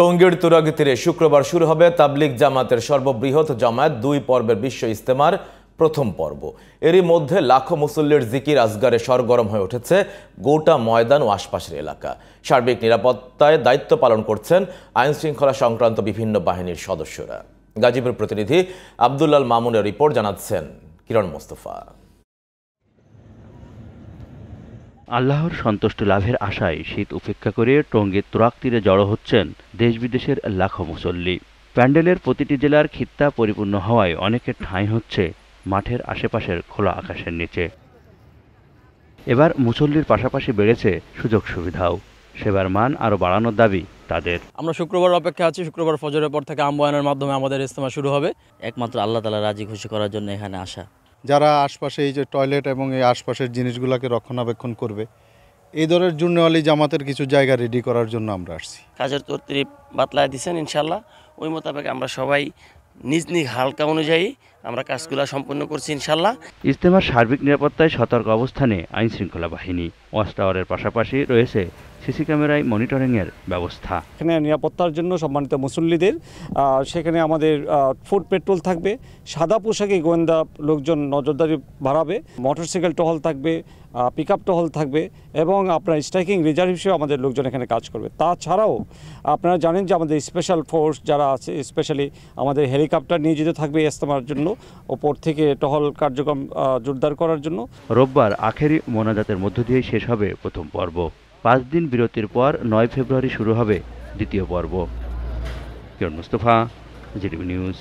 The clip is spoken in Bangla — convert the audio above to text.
টঙ্গীর তুরাগ তীরে শুক্রবার শুরু হবে তাবলিক জামাতের সর্ববৃহৎ জামায়াত দুই পর্বের বিশ্ব ইস্তেমার প্রথম পর্ব এরই মধ্যে লাখো মুসল্লির জিকির আজগারে সরগরম হয়ে উঠেছে গোটা ময়দান ও আশপাশের এলাকা সার্বিক নিরাপত্তায় দায়িত্ব পালন করছেন আইন শৃঙ্খলা সংক্রান্ত বিভিন্ন বাহিনীর সদস্যরা গাজীপুর প্রতিনিধি আবদুল্লাল মামুনের রিপোর্ট জানাচ্ছেন কিরণ মোস্তফা আল্লাহর সন্তুষ্ট লাভের আশায় শীত উপেক্ষা করে টঙ্গীর তুরাক তীরে জড়ো হচ্ছেন দেশ বিদেশের লাখো মুসল্লি প্যান্ডেলের প্রতিটি জেলার খিত্তা পরিপূর্ণ হওয়ায় অনেকের ঠাঁই হচ্ছে মাঠের আশেপাশের খোলা আকাশের নিচে এবার মুসল্লির পাশাপাশি বেড়েছে সুযোগ সুবিধাও সেবার মান আরও বাড়ানোর দাবি তাদের আমরা শুক্রবার অপেক্ষা আছি শুক্রবার ফজরের পর থেকে আম্বায়নের মাধ্যমে আমাদের ইজতেমা শুরু হবে একমাত্র আল্লাহ তালা রাজি খুশি করার জন্য এখানে আসা যারা আশপাশে এই যে টয়লেট এবং এই আশপাশের জিনিসগুলোকে রক্ষণাবেক্ষণ করবে এই ধরনের জুর্নেওয়ালি জামাতের কিছু জায়গা রেডি করার জন্য আমরা আসছি কাজের কর্তৃপ বাতলায় দিচ্ছেন ইনশাল্লাহ ওই মোতাবেক আমরা সবাই নিজ নিজ হালকা অনুযায়ী আমরা কাজগুলো সম্পন্ন করছি ইনশাল্লাহ ইজতেমার সার্বিক নিরাপত্তায় সতর্ক অবস্থানে আইনশৃঙ্খলা বাহিনী ওয়াচ টাওয়ারের পাশাপাশি রয়েছে সিসি ক্যামেরায় মনিটরিংয়ের ব্যবস্থা এখানে নিরাপত্তার জন্য সম্মানিত মুসল্লিদের সেখানে আমাদের ফুড পেট্রোল থাকবে সাদা পোশাকে গোয়েন্দা লোকজন নজরদারি বাড়াবে মোটরসাইকেল টহল থাকবে পিক আপ টহল থাকবে এবং আপনার স্ট্রাইকিং রিজার্ভ হিসেবে আমাদের লোকজন এখানে কাজ করবে তাছাড়াও আপনারা জানেন যে আমাদের স্পেশাল ফোর্স যারা আছে স্পেশালি আমাদের হেলিকপ্টার নিয়ে যেতে থাকবে ইস্তেমার জন্য ওপর থেকে টহল কার্যক্রম জোরদার করার জন্য রোববার আখেরি মোনাজাতের মধ্য দিয়ে শেষ হবে প্রথম পর্ব পাঁচ দিন বিরতির পর নয় ফেব্রুয়ারি শুরু হবে দ্বিতীয় পর্ব কিরণ মুস্তফা জিটিভি নিউজ